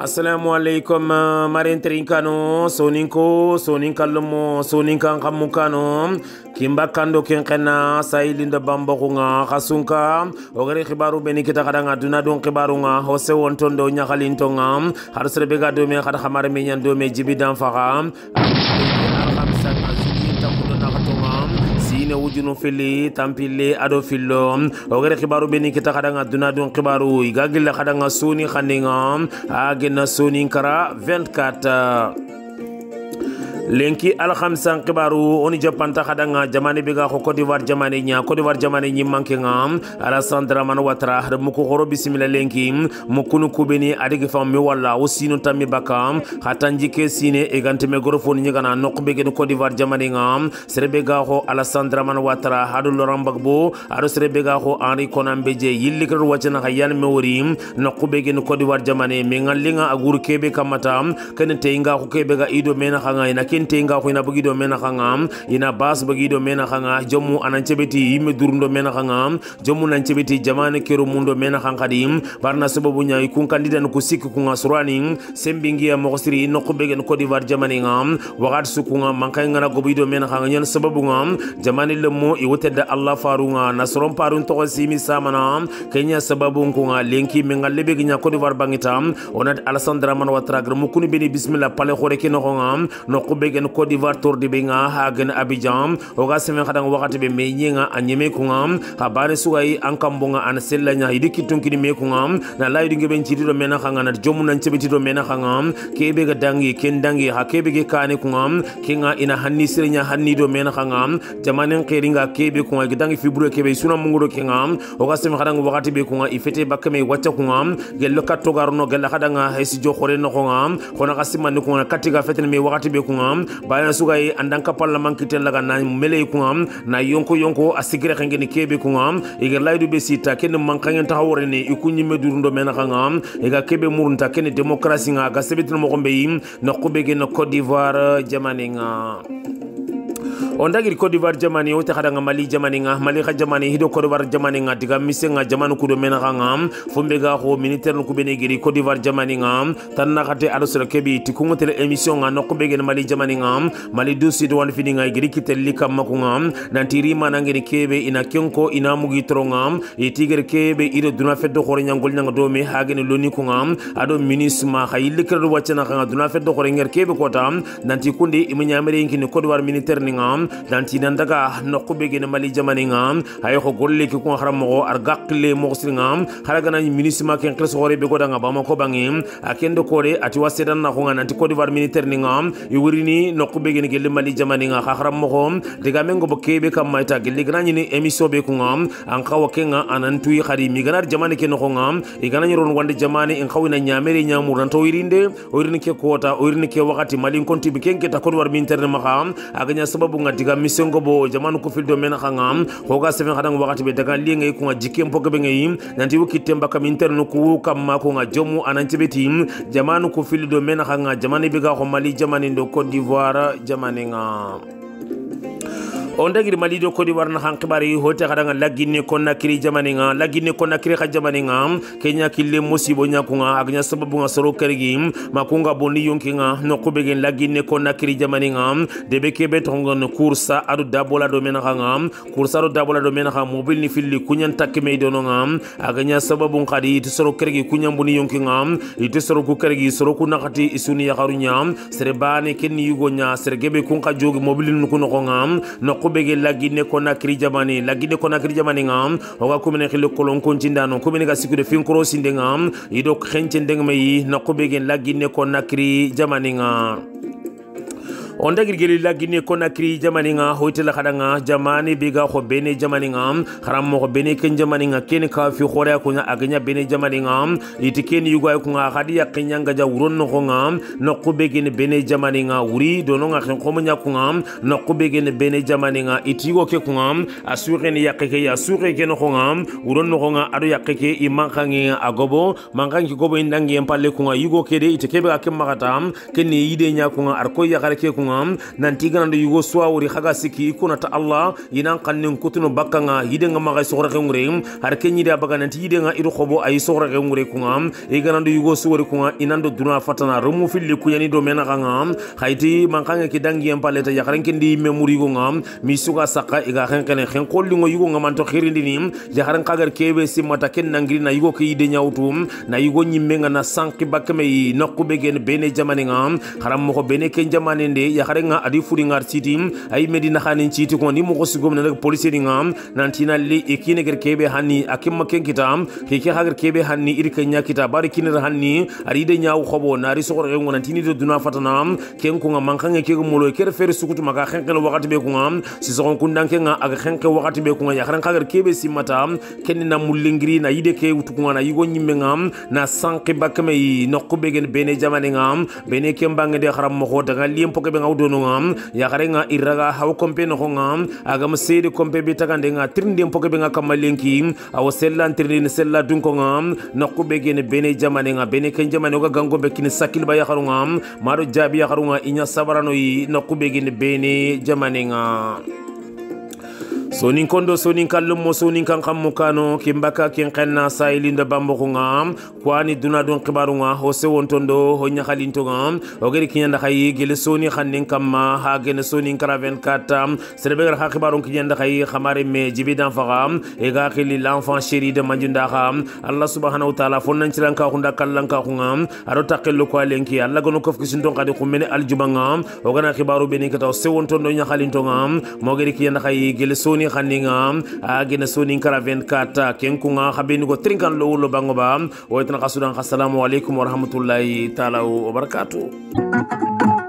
assalamu aleykum eh, marintirin kano sonin ko sonin kallumo sonin kan kammu kano kimba kando ken kena sayilinda bambakunga kasunka ogari kibaru beni kita kadanga duna don kibarunga hose wontondo do eh. harsere bega dome kada hamare menyan dome jibidan faham ne wujunu fili tampille ado film o gere khibaru beni kita kadanga duna don khibaru igagilla kadanga suni khaninga agena suni kara 24 lenki alhamsan kibaru oni japanta khadanga jamani biga ko Cote d'Ivoire jamani nya Cote d'Ivoire jamani nyi manke nga sandra man watra har ko horo bismillah lenki kunu kubeni adigi fam mi walla osino tammi baka hatanji ke sine e gante me gorofon nyi gana be gen Cote d'Ivoire jamani nga serbe ga ko sandra man watra hadu loram Gbagbo aro serbe ga ko Henri Konan Bédié yilli kar wacana hayal me wori be gen Cote d'Ivoire jamani me ngallinga agur kebe kamata kene nga inga ko kebe ga ido mena khanga ina kente nga ko ina bugido mena khanga ina bas bugido mena khanga jomu anan chebeti yimme durndo mena khanga jomu nan chebeti jamane kero mundo mena khanga dim barna sababu nya ikun kandida no kusik ku ngasurani sembingi ya mokosiri no ko begen ko divar jamane ngam wagat sukunga mankai ngana gobido mena khanga nyen sababu ngam jamane lemo i wotedda allah faru nga nasron parun to simi samana kenya sababu nkunga lenki menga lebe ginya ko divar bangitam onat alessandra man watra gram kuni beni bismillah pale khore kinokonga no ko be gen Côte d'Ivoire tour di binga gen Abidjan o ga semen khadang wakati be me nyinga anyeme kunga habare sugai an kambonga an sella nya idi kitun kini me ngam na lay di ngeben ci dido mena khanga na jomu nan cebe ci dido mena khanga be ga dangi ken dangi ha be ge kane ke nga ina hanni nya hanni do mena khanga jamanen ke be kunga ngi dangi ke be suna ke kinga o ga semen khadang wakati be kunga ifete bakame wacca kunga gel lokato garno gella khadanga hesi jo khore no kunga khona kasimani kunga katiga fetene me wakati be nga kunga bayan suga ye andan kapal laman kiten laga na mele kunga na yonko yonko asigira kangeni kebe kunga iga laidu be sita kene mankangen ta hawre ne ikunyi medurundo mena kanga iga kebe murunta kene demokrasi nga ga sebetin mo gombe na kubege na Cote d'Ivoire jamane nga on dagiri cote d'ivoire jamani wote xadanga mali jamani nga mali xa jamani hido cote d'ivoire jamani nga diga mise nga jamanu kudo mena xa nga fombe ga xo militaire nu kubene giri cote d'ivoire jamani nga tan na xate ado sira kebi ti kungo tele émission nga no be gen mali jamani nga mali du sud wan fini nga giri kitel li kam mako nga nanti rima na kebe ina kenko ina mugi toro nga itiger kebe ire duna feddo xore nyangol nyanga do me hagene loni ko nga ado minisma xa yille kredo wacce na nga duna feddo xore nger kebe kota nanti kundi iminyamere yinkini cote d'ivoire militaire ni nga dantinan daga nokku be ne mali jamani nga ay ko golle ki ko haram mo ar gakle mo sir nga haragana minisima ken kres hore be godanga bamako bangi akendo kore ati wasedan na ko nga nanti ko divar militaire ni nga i wurini nokku be ne gelle mali jamani nga haram mo diga mengo bo kebe kam mayta gelle granyi ni emission be ku nga an kawa nga anantu i khari mi ganar jamani ke no nga ni ron wande jamani en khawina nyamere nan to wirinde oirini ke kota oirini ke wakati mali kontibi ken ke ta ko divar militaire ma aganya sababu nga tiga misengo bo jamanu ko fildo men khanga hoga seven khadang wakati be daga lienge ko nga jikem poke be ngi nanti wuki temba kam interne ko kam ma ko nga jomu ananti beti jamanu ko fildo men khanga jamani be ga ko mali jamani do cote d'ivoire jamani nga on dagiri malido kodi warna han kibari hote kadanga lagini konna kiri jamani nga lagini konna kiri ka jamani nga kenya kille musibo nya kunga agnya sababu nga soro kergi makunga boni yonki nga no kubegen lagini konna kiri jamani nga debe kebe tonga no kursa adu dabola do mena nga kursa adu dabola do mena mobil ni filli kunyan takme do nga agnya sababu kadi itu soro kergi kunyan boni yonki nga itu soro ku kergi soro ku nakati isuni ya karunya serebane kenni yugo nya sergebe kunka jogi mobil nukuno nga no kubege lagine konakiri jamani lagine konakiri jamani nga oga kumene xile kolon koncindano kumene ga sikude finkoro sinde nga ido xencendeng meyi na kubege lagine konakiri jamani nga onda girgelila gine konakiri jamani nga hoitela kada nga jamani biga ko bene jamani nga haram mo bene ken jamani nga ken ka fi khore ko nga agnya bene jamani nga itiken yugo ko nga hadi ya kinyanga ja uron no nga no kube gine bene jamani nga uri dono nga ken komo nya ko nga no kube gine bene jamani nga itigo ke ko nga asure ni yakeke ya sure ke no nga uron no nga ado yakeke iman kangi agobo mangangi gobo indangi empale ko nga yugo kede itikebe ka kemma kata ken ni ide nya ko nga arko ya kare ke ko kunga nanti gana da yugo swa wuri khaga siki iko na ta Allah yinan kannin kutuno bakanga hidenga maga sogora ngure har kenyi da baga nanti hidenga iru khobo ay sogora ngure kunga e gana da yugo swori kunga inando duna fatana rumu filli kuyani do mena kanga haiti mankanga ki dangi yam paleta yakaren kendi memuri kunga misuka saka iga khenkene khenkolli ngo yugo ngamanto khirindini yakaren kagar kebe simata ken nangri na yugo ki de nyawtum na yugo nyimmenga na sanki bakme yi nokube gen bene jamani ngam haram mo bene ken jamane nde yakare nga adi furi ngar siti ay medina khanin chiti ko ni mugo sigom na police ni nga nantina li ikine ger kebe hanni akimma ken kita keke hagar kebe hanni irka nya kita bari kinir hanni ari de nyaaw xobo na ri sokor ngon nantini de duna fatana ken ko nga mankanga ke ko molo ker fer sukutu maka khenkel wakati be ko nga si sokon kundanke nga aga khenke wakati be ko nga yakare hagar kebe simata ken na mulingiri na yide ke utukuna na yigo nyimme nga na sanki bakme yi nokku begen bene jamane nga bene kembange de haram mo ko daga liempo ke nga udono nga yakare nga iraga haw kompe no nga agam sedi kompe bi tagande nga tirnde mpoke be nga kamalenki aw sella tirnde sella dun ko nga na kube gene bene jamane nga bene ken jamane oga gango be sakil ba yakaru nga maro jabi yakharu nga inya sabarano yi na kube gene bene jamane nga sonin kondo sonin kallummo sonin kan kammu kano kimbaka kin kenna sayilinda bambokunga kwani duna don kibarunga ho sewontondo ho nyakalintonga o geri kinyanda hayi gele soni khannin kamma ha gene sonin kara 24 serebe gara kibarun kinyanda hayi khamare me jibidan faga e ga khili l'enfant chéri de manjunda kham allah subhanahu wa ta'ala fonnan ciran ka hunda kallan ka khunga aro takello ko alenki allah gono kof kisin don kadi khumene aljubanga o gana kibaru benin kata sewontondo nyakalintonga mo geri kinyanda hayi gele soni khaninga agina suning kara 24 kenkunga habini go trinkan lo lo bangoba o itna kasudan assalamu alaikum warahmatullahi taala wabarakatuh